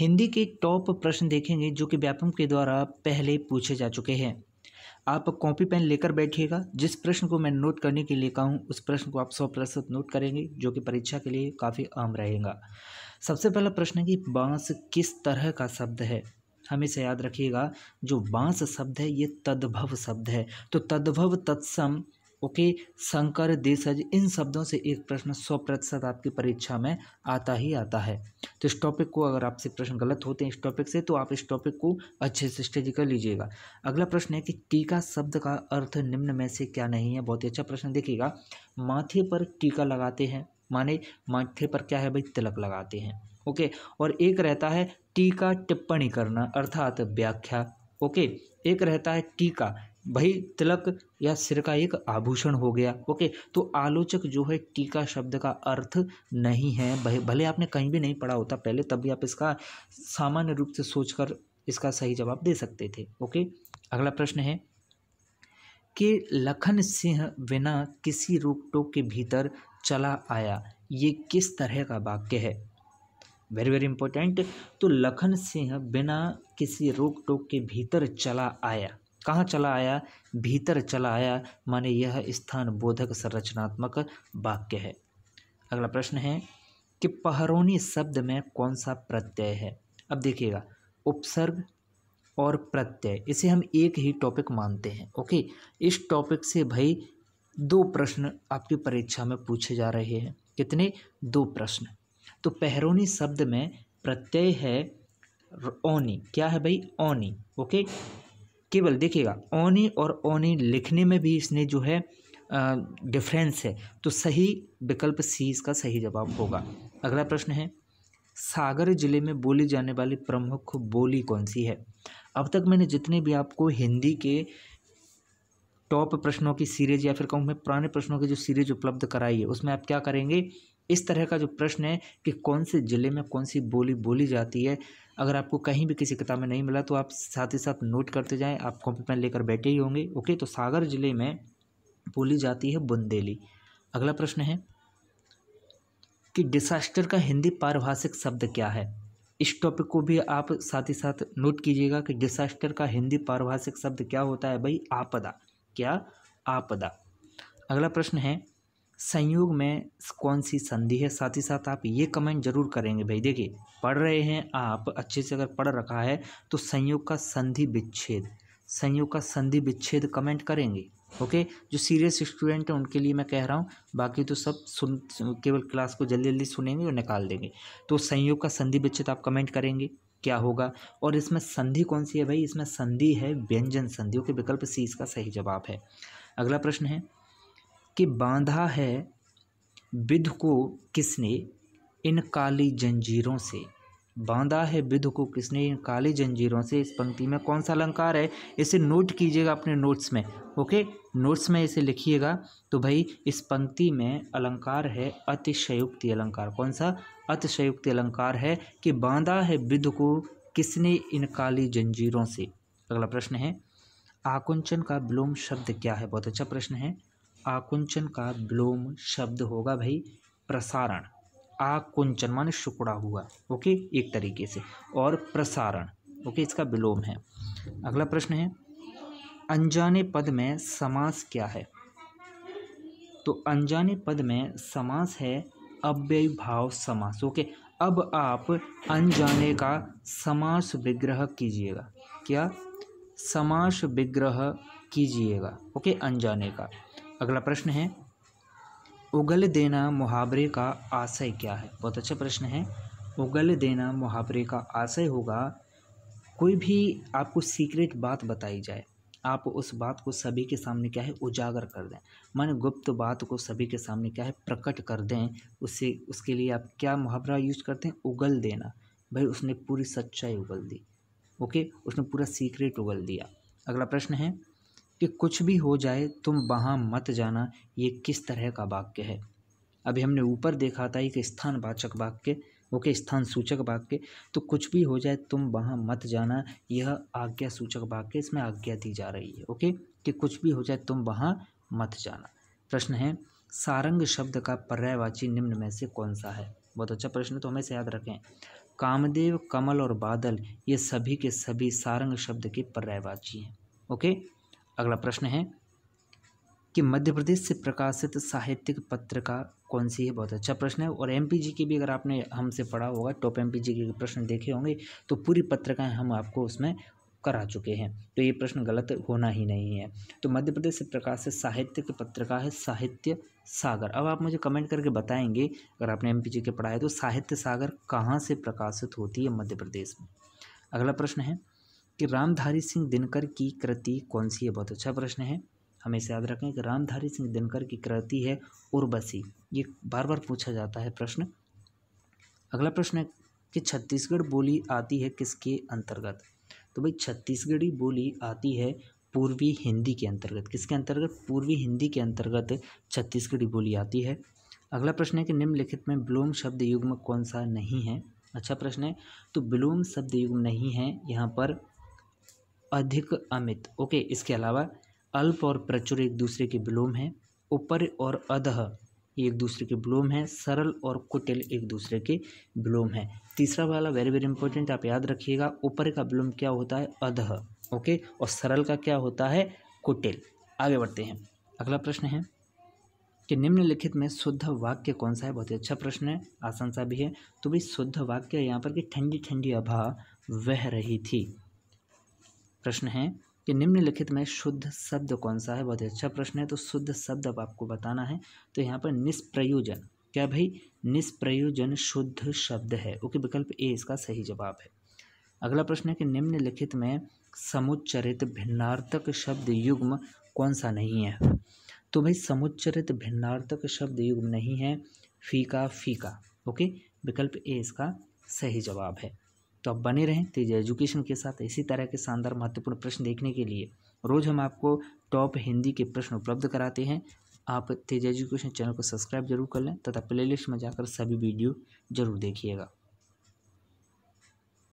हिंदी के टॉप प्रश्न देखेंगे जो कि व्यापम के द्वारा पहले पूछे जा चुके हैं आप कॉपी पेन लेकर बैठिएगा जिस प्रश्न को मैं नोट करने के लिए कहूँ उस प्रश्न को आप सौ प्रतिशत नोट करेंगे जो कि परीक्षा के लिए काफ़ी आम रहेगा सबसे पहला प्रश्न है कि बांस किस तरह का शब्द है हमेशा याद रखिएगा जो बांस शब्द है ये तद्भव शब्द है तो तद्भव तत्सम ओके शंकर देशज इन शब्दों से एक प्रश्न सौ प्रतिशत आपकी परीक्षा में आता ही आता है तो इस टॉपिक को अगर आपसे प्रश्न गलत होते हैं इस टॉपिक से तो आप इस टॉपिक को अच्छे से स्टडी कर लीजिएगा अगला प्रश्न है कि टीका शब्द का अर्थ निम्न में से क्या नहीं है बहुत ही अच्छा प्रश्न देखिएगा माथे पर टीका लगाते हैं माने माथे पर क्या है भाई तिलक लगाते हैं ओके और एक रहता है टीका टिप्पणी करना अर्थात व्याख्या ओके एक रहता है टीका भाई तिलक या सिर का एक आभूषण हो गया ओके तो आलोचक जो है टीका शब्द का अर्थ नहीं है भले आपने कहीं भी नहीं पढ़ा होता पहले तब भी आप इसका सामान्य रूप से सोचकर इसका सही जवाब दे सकते थे ओके अगला प्रश्न है कि लखन सिंह बिना किसी रोक टोक के भीतर चला आया ये किस तरह का वाक्य है वेरी वेरी इंपॉर्टेंट तो लखन सिंह बिना किसी रोक टोक के भीतर चला आया कहाँ चला आया भीतर चला आया माने यह स्थान बोधक संरचनात्मक वाक्य है अगला प्रश्न है कि पहरोनी शब्द में कौन सा प्रत्यय है अब देखिएगा उपसर्ग और प्रत्यय इसे हम एक ही टॉपिक मानते हैं ओके इस टॉपिक से भाई दो प्रश्न आपकी परीक्षा में पूछे जा रहे हैं कितने दो प्रश्न तो पहरोनी शब्द में प्रत्यय है ओनी क्या है भाई ओनी ओके केवल देखिएगा ओनी और ओनी लिखने में भी इसने जो है डिफरेंस है तो सही विकल्प सी इसका सही जवाब होगा अगला प्रश्न है सागर जिले में बोली जाने वाली प्रमुख बोली कौन सी है अब तक मैंने जितने भी आपको हिंदी के टॉप प्रश्नों की सीरीज या फिर कहूँ मैं पुराने प्रश्नों की जो सीरीज उपलब्ध कराई है उसमें आप क्या करेंगे इस तरह का जो प्रश्न है कि कौन से ज़िले में कौन सी बोली बोली जाती है अगर आपको कहीं भी किसी किताब में नहीं मिला तो आप साथ ही साथ नोट करते जाएं आप कॉपी पेन लेकर बैठे ही होंगे ओके तो सागर जिले में बोली जाती है बुंदेली अगला प्रश्न है कि डिसास्टर का हिंदी पारिभाषिक शब्द क्या है इस टॉपिक को भी आप साथ ही साथ नोट कीजिएगा कि डिसास्टर का हिंदी पारिभाषिक शब्द क्या होता है भाई आपदा क्या आपदा अगला प्रश्न है संयोग में कौन सी संधि है साथ ही साथ आप ये कमेंट जरूर करेंगे भाई देखिए पढ़ रहे हैं आप अच्छे से अगर पढ़ रखा है तो संयोग का संधि विच्छेद संयोग का संधि विच्छेद कमेंट करेंगे ओके जो सीरियस स्टूडेंट हैं उनके लिए मैं कह रहा हूँ बाकी तो सब सुन केवल क्लास को जल्दी जल्दी सुनेंगे और निकाल देंगे तो संयोग का संधि विच्छेद आप कमेंट करेंगे क्या होगा और इसमें संधि कौन सी है भाई इसमें संधि है व्यंजन संधियों के विकल्प सी इसका सही जवाब है अगला प्रश्न है कि बांधा है विध को किसने इन काली जंजीरों से बांधा है विध को किसने इन काली जंजीरों से इस पंक्ति में कौन सा अलंकार है इसे नोट कीजिएगा अपने नोट्स में ओके नोट्स में इसे लिखिएगा तो भाई इस पंक्ति में अलंकार है अतिशयुक्ति अलंकार कौन सा अतिशयुक्ति अलंकार है कि बांधा है विध को किसने इन काली जंजीरों से अगला प्रश्न है आकुंचन का विलोम शब्द क्या है बहुत अच्छा प्रश्न है आकुंचन का विलोम शब्द होगा भाई प्रसारण आकुंचन माने शुकड़ा हुआ ओके एक तरीके से और प्रसारण ओके इसका विलोम है अगला प्रश्न है अनजाने पद में समास क्या है तो अनजाने पद में समास है अव्यय भाव समास ओके अब आप अनजाने का समास विग्रह कीजिएगा क्या समास विग्रह कीजिएगा ओके अनजाने का अगला प्रश्न है उगल देना मुहावरे का आशय क्या है बहुत अच्छा प्रश्न है उगल देना मुहावरे का आशय होगा कोई भी आपको सीक्रेट बात बताई जाए आप उस बात को सभी के सामने क्या है उजागर कर दें माने गुप्त बात को सभी के सामने क्या है प्रकट कर दें उससे उसके लिए आप क्या मुहावरा यूज करते हैं उगल देना भाई उसने पूरी सच्चाई उगल दी ओके उसने पूरा सीक्रेट उगल दिया अगला प्रश्न है कि कुछ भी हो जाए तुम वहाँ मत जाना ये किस तरह का वाक्य है अभी हमने ऊपर देखा था एक स्थानवाचक वाक्य ओके स्थान सूचक वाक्य तो कुछ भी हो जाए तुम वहाँ मत जाना यह आज्ञा सूचक वाक्य इसमें आज्ञा दी जा रही है ओके कि कुछ भी हो जाए तुम वहाँ मत जाना प्रश्न है सारंग शब्द का पर्यायवाची निम्न में से कौन सा है बहुत अच्छा प्रश्न तो हमें से याद रखें कामदेव कमल और बादल ये सभी के सभी सारंग शब्द के पर्यायवाची हैं ओके अगला प्रश्न है कि मध्य प्रदेश से प्रकाशित साहित्यिक पत्रिका कौन सी है बहुत अच्छा प्रश्न है और एम की भी अगर आपने हमसे पढ़ा होगा टॉप एम के प्रश्न देखे होंगे तो पूरी पत्रिकाएँ हम आपको उसमें करा चुके हैं तो ये प्रश्न गलत होना ही नहीं है तो मध्य प्रदेश से प्रकाशित साहित्य की पत्रिका है साहित्य सागर अब आप मुझे कमेंट करके बताएंगे अगर आपने एम के पढ़ा है तो साहित्य सागर कहाँ से प्रकाशित होती है मध्य प्रदेश में अगला प्रश्न है कि रामधारी सिंह दिनकर की कृति कौन सी है बहुत अच्छा प्रश्न है हमेशा याद रखें कि रामधारी सिंह दिनकर की कृति है उर्वशी ये बार बार पूछा जाता है प्रश्न अगला प्रश्न है कि छत्तीसगढ़ बोली आती है किसके अंतर्गत तो भाई छत्तीसगढ़ी बोली आती है पूर्वी हिंदी के अंतर्गत किसके अंतर्गत पूर्वी हिंदी के अंतर्गत छत्तीसगढ़ी बोली आती है अगला प्रश्न है कि निम्नलिखित में विलोम शब्द युग्म कौन सा नहीं है अच्छा प्रश्न है तो विलोम शब्द युग्म नहीं है यहाँ पर अधिक अमित ओके इसके अलावा अल्प और प्रचुर एक दूसरे के विलोम हैं ऊपर और अधः एक दूसरे के विलोम हैं सरल और कुटिल एक दूसरे के विलोम हैं तीसरा वाला वेरी वेरी इंपॉर्टेंट आप याद रखिएगा ऊपर का विलोम क्या होता है अधह ओके और सरल का क्या होता है कुटिल आगे बढ़ते हैं अगला प्रश्न है कि निम्नलिखित में शुद्ध वाक्य कौन सा है बहुत ही अच्छा प्रश्न है आसान सा भी है तो भाई शुद्ध वाक्य यहाँ पर कि ठंडी ठंडी आभा वह रही थी प्रश्न है कि निम्नलिखित में शुद्ध शब्द कौन सा है बहुत ही अच्छा प्रश्न है तो शुद्ध शब्द अब आपको बताना है तो यहाँ पर निष्प्रयोजन क्या भाई निष्प्रयोजन शुद्ध शब्द है ओके विकल्प ए इसका सही जवाब है अगला प्रश्न है कि निम्नलिखित में समुच्चरित भिन्नार्थक शब्द युग्म कौन सा नहीं है तो भाई समुच्चरित भिन्नार्थक शब्द युग्म नहीं है फीका फीका ओके विकल्प ए इसका सही जवाब है तो आप बने रहें तेज एजुकेशन के साथ इसी तरह के शानदार महत्वपूर्ण प्रश्न देखने के लिए रोज़ हम आपको टॉप हिंदी के प्रश्न उपलब्ध कराते हैं आप तेज एजुकेशन चैनल को सब्सक्राइब जरूर कर लें तथा प्लेलिस्ट में जाकर सभी वीडियो जरूर देखिएगा